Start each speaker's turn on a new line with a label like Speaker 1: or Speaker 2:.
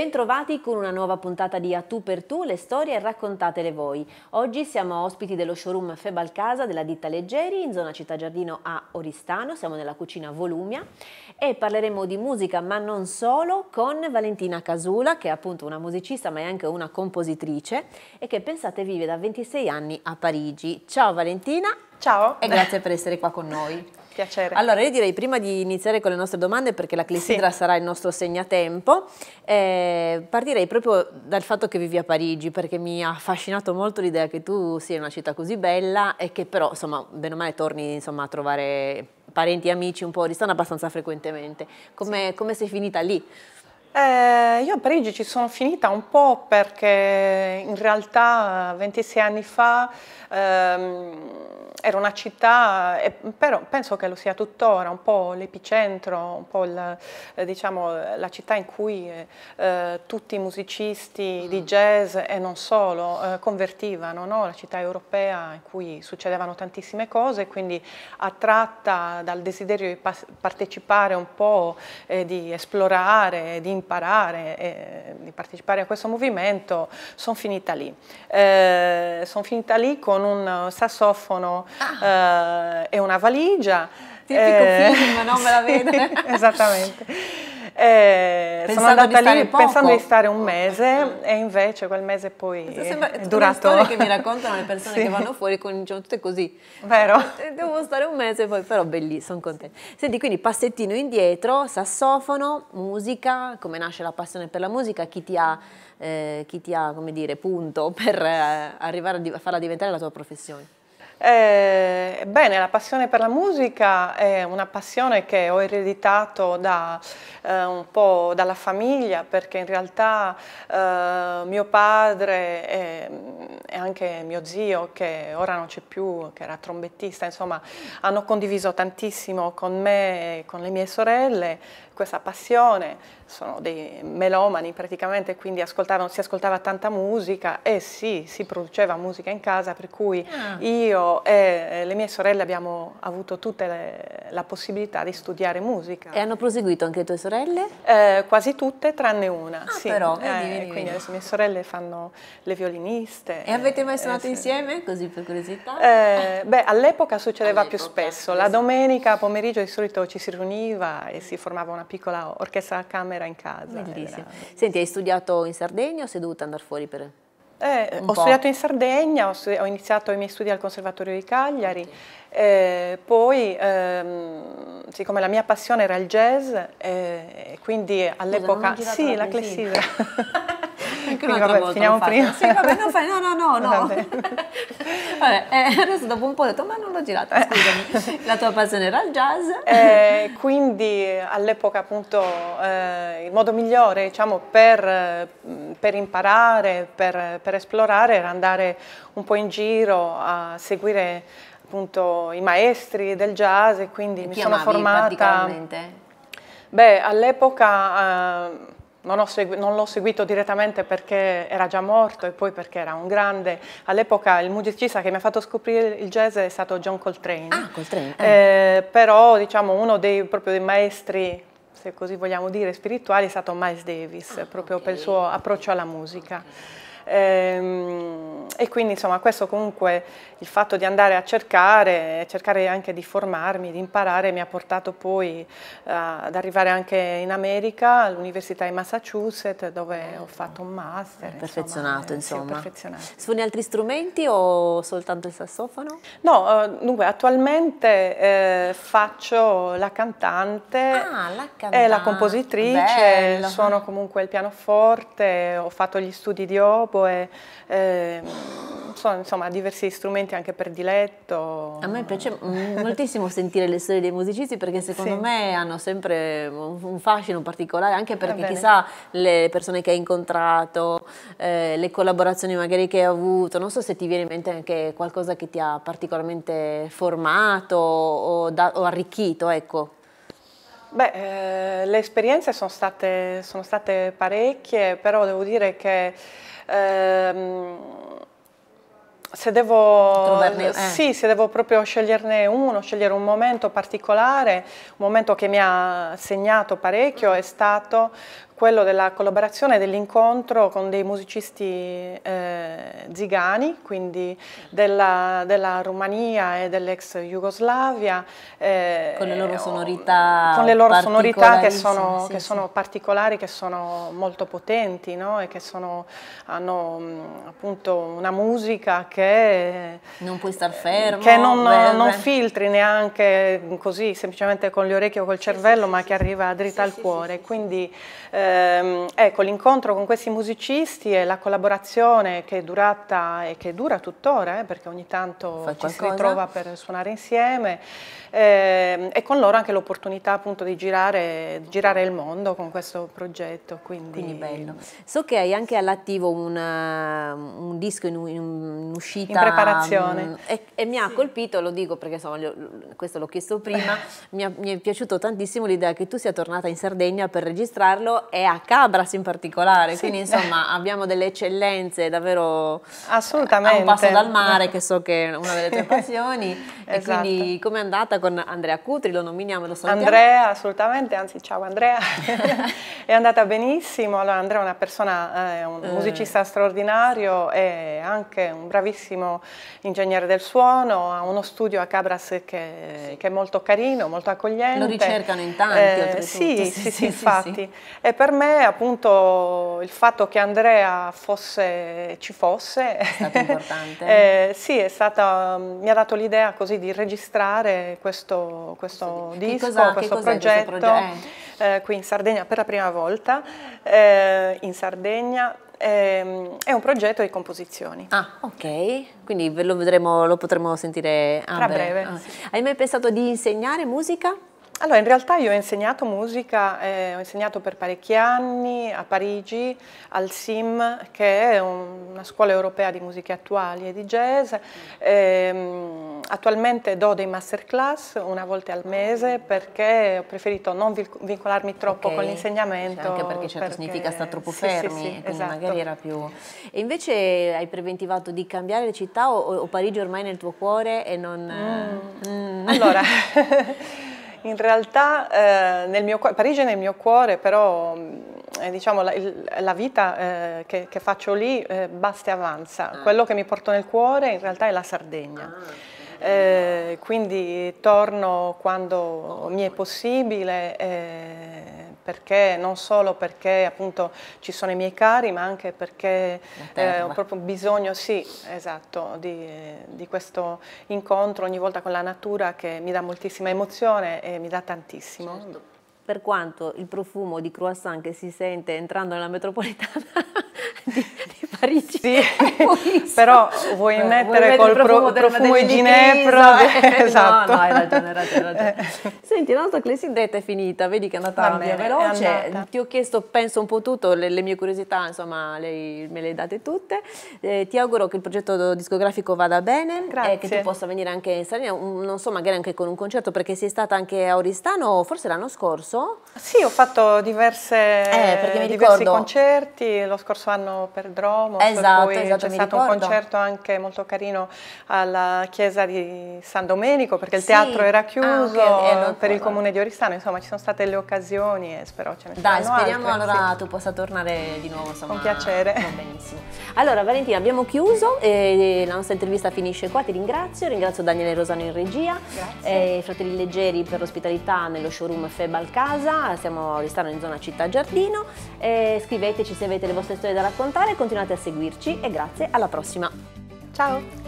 Speaker 1: Bentrovati con una nuova puntata di A Tu per Tu, le storie raccontatele voi. Oggi siamo ospiti dello showroom Febalcasa della ditta Leggeri in zona Città Giardino a Oristano, siamo nella cucina Volumia e parleremo di musica ma non solo con Valentina Casula che è appunto una musicista ma è anche una compositrice e che pensate vive da 26 anni a Parigi. Ciao Valentina! Ciao. E grazie per essere qua con noi. Piacere. Allora, io direi prima di iniziare con le nostre domande, perché la clessidra sì. sarà il nostro segnatempo, eh, partirei proprio dal fatto che vivi a Parigi, perché mi ha affascinato molto l'idea che tu sia in una città così bella e che però, insomma, bene o male torni insomma, a trovare parenti e amici un po' di strada abbastanza frequentemente. Come, sì. come sei finita lì? Eh, io a Parigi ci sono finita un po' perché
Speaker 2: in realtà 26 eh, anni fa ehm, era una città, eh, però penso che lo sia tuttora, un po' l'epicentro, un po' la, eh, diciamo, la città in cui eh, tutti i musicisti di mm. jazz e non solo convertivano, no? la città europea in cui succedevano tantissime cose, quindi attratta dal desiderio di partecipare un po', di esplorare, di imparare e di partecipare a questo movimento, sono finita lì. Eh, sono finita lì con un sassofono ah. eh, e una valigia. Tipico eh, film, non me la vede. Sì, esattamente. Eh, sono andata lì pensando di stare un mese e invece quel mese
Speaker 1: poi sembra, è durato. Sono storie che mi raccontano le persone sì. che vanno fuori cominciano tutte così. Vero? Eh, devo stare un mese poi, però bellissimo, sono contenta. Senti, quindi passettino indietro, sassofono, musica, come nasce la passione per la musica, chi ti ha, eh, chi ti ha come dire, punto per eh, arrivare a farla diventare la tua professione? Eh,
Speaker 2: bene, la passione per la musica è una passione che ho ereditato da, eh, un po' dalla famiglia perché in realtà eh, mio padre e, e, anche mio zio che ora non c'è più, che era trombettista, insomma hanno condiviso tantissimo con me e con le mie sorelle questa passione, sono dei melomani praticamente, quindi si ascoltava tanta musica e sì, si produceva musica in casa, per cui ah. io e le mie sorelle abbiamo avuto tutta la possibilità di studiare musica. E hanno proseguito anche le tue sorelle? Eh, quasi tutte, tranne una. Ah, sì. però, eh, vedi, Quindi vedi. le mie sorelle fanno le violiniste. E avete mai eh, suonato eh, insieme, così per curiosità? Eh, beh, all'epoca succedeva all più spesso, la domenica pomeriggio di solito ci si riuniva e si formava una piccola orchestra a camera in casa. Bellissimo. Era... Senti, hai studiato in Sardegna o sei dovuta andare fuori per... Eh, ho po'. studiato in Sardegna, ho, ho, iniziato i miei studi al Conservatorio di Cagliari, okay. eh, poi ehm, siccome la mia passione era il jazz, eh, quindi all'epoca... Sì, la classifica. quindi vabbè, volta finiamo prima. Sì, vabbè, non
Speaker 1: fai, no, no, no, no. Vabbè. vabbè eh, adesso dopo un po' ho detto, ma non l'ho girata, eh. scusami. La tua passione era il jazz? Eh, quindi all'epoca appunto
Speaker 2: eh, il modo migliore, diciamo, per, per imparare, per, per esplorare era andare un po' in giro a seguire appunto i maestri del jazz e quindi e mi sono formata... Beh, all'epoca ehm, non, segui, non l'ho seguito direttamente perché era già morto e poi perché era un grande. All'epoca il musicista che mi ha fatto scoprire il jazz è stato John Coltrane. Ah, Coltrane. Ah. Eh, però diciamo uno dei, proprio dei maestri se così vogliamo dire, spirituali è stato Miles Davis, ah, proprio okay. per il suo approccio alla musica. Okay. Ehm, e quindi insomma questo comunque il fatto di andare a cercare, cercare anche di formarmi, di imparare mi ha portato poi uh, ad arrivare anche in America all'Università di Massachusetts dove ho fatto un master. È
Speaker 1: perfezionato eh, insomma. insomma. Sì, Suoni altri strumenti o soltanto il sassofono?
Speaker 2: No, uh, dunque attualmente uh, faccio la cantante, ah,
Speaker 1: la la compositrice, Bello. suono
Speaker 2: comunque il pianoforte, ho fatto gli studi di obo gioco e eh, sono insomma diversi strumenti anche per diletto. A me
Speaker 1: piace moltissimo sentire le storie dei musicisti perché secondo sì. me hanno sempre un fascino particolare anche perché chissà le persone che hai incontrato, eh, le collaborazioni magari che hai avuto, non so se ti viene in mente anche qualcosa che ti ha particolarmente formato o, da, o arricchito, ecco. Beh, eh, le
Speaker 2: esperienze sono state, sono state, parecchie, però devo dire che Ehm, se devo, eh. sì, se devo proprio sceglierne uno, scegliere un momento particolare, un momento che mi ha segnato parecchio è stato quello della collaborazione e dell'incontro con dei musicisti eh, zigani, quindi della, della Romania e dell'ex Jugoslavia. Eh, con le loro sonorità. Con le loro sonorità che sono, sì, che sono particolari, che sono molto potenti no? e che sono, hanno mm, appunto una musica che... Non puoi star fermo. Che non, non filtri neanche così, semplicemente con le orecchie o col cervello, sì, ma che arriva dritta al cuore. Quindi, eh, eh, ecco, l'incontro con questi musicisti e la collaborazione che è durata e che dura tuttora, eh, perché ogni tanto Fai ci qualcosa. si ritrova per suonare insieme, eh, e con loro anche l'opportunità appunto di girare, di girare, il mondo con questo progetto. Quindi, quindi bello.
Speaker 1: So che hai anche all'attivo un, disco in, in, in, uscita. In preparazione. Um, e, e, mi ha sì. colpito, lo dico perché insomma, questo l'ho chiesto prima, mi, ha, mi è piaciuto tantissimo l'idea che tu sia tornata in Sardegna per registrarlo e a Cabras in particolare, sì. quindi insomma abbiamo delle eccellenze davvero Assolutamente. a un passo dal mare che so che è una delle tue passioni esatto. e quindi come è andata con Andrea Cutri, lo nominiamo, lo salutiamo? Andrea
Speaker 2: assolutamente, anzi ciao Andrea, è andata benissimo, allora Andrea è una persona, eh, è un mm. musicista straordinario e anche un bravissimo ingegnere del suono, ha uno studio a Cabras che, che è molto carino, molto accogliente. Lo ricercano in tanti eh, sì, sì, sì, sì, infatti. Sì. E per per me appunto il fatto che Andrea fosse, ci fosse è stato importante. eh, sì, è stata, mm, mi ha dato l'idea così di registrare questo, questo sì. disco, cosa, questo progetto, questo progetto? Eh. eh, qui in Sardegna per la prima volta, eh, in Sardegna ehm, è un progetto
Speaker 1: di composizioni. Ah, ok. Quindi lo, vedremo, lo potremo sentire a ah, breve. breve. Ah. Sì.
Speaker 2: Hai mai pensato di insegnare musica? Allora, in realtà io ho insegnato musica, eh, ho insegnato per parecchi anni a Parigi, al SIM, che è un, una scuola europea di musiche attuali e di jazz. Eh, attualmente do dei masterclass una volta al mese perché ho preferito non vincolarmi troppo okay. con
Speaker 1: l'insegnamento. Cioè anche perché certo perché... significa sta troppo sì, fermi, sì, sì, quindi esatto. magari era più... E invece hai preventivato di cambiare le città o, o Parigi ormai nel tuo cuore e non... Mm. Mm. Allora... in realtà eh, nel mio, Parigi è nel mio
Speaker 2: cuore, però eh, diciamo, la, la, vita eh, che, che, faccio lì eh, basta e avanza. Ah. Quello che mi porto nel cuore in realtà è la Sardegna. Ah. Eh, quindi torno quando mi è possibile eh, perché, non solo perché appunto ci sono i miei cari, ma anche perché eh, ho proprio bisogno, sì, esatto, di, di, questo incontro ogni volta con la
Speaker 1: natura che mi dà moltissima emozione e mi dà tantissimo. Certo per quanto il profumo di croissant che si sente entrando nella metropolitana di, di Parigi sì, però vuoi eh, mettere vuoi col profumo, pro, profumo di Ginevra eh, esatto no, no, hai ragione, hai ragione, hai eh. senti la nostra clessidetta è finita vedi che è andata Va via bene, veloce ti ho chiesto penso un po' tutto le, le mie curiosità insomma lei, me le date tutte eh, ti auguro che il progetto discografico vada bene Grazie. e che tu possa venire anche in Sardegna non so magari anche con un concerto perché sei stata anche a Oristano forse l'anno scorso fatto? Sì, ho fatto
Speaker 2: diverse, eh, diversi ricordo... concerti, lo scorso anno per Dromo, esatto, poi esatto, c'è stato ricordo. un concerto anche molto carino alla chiesa di San Domenico perché il sì. teatro era chiuso ah, okay, allora, per il comune di Oristano, insomma ci sono state le occasioni e spero
Speaker 1: ce ne Dai, saranno Dai, speriamo altre, allora sì. tu possa tornare di nuovo. Insomma, Con piacere. Va benissimo. Allora Valentina abbiamo chiuso e la nostra intervista finisce qua, ti ringrazio, ringrazio Daniele Rosano in regia, e eh, Fratelli Leggeri per l'ospitalità nello showroom Fe Balcani casa, siamo restando in zona città giardino, eh, scriveteci se avete le vostre storie da raccontare, continuate a seguirci e grazie alla prossima. Ciao!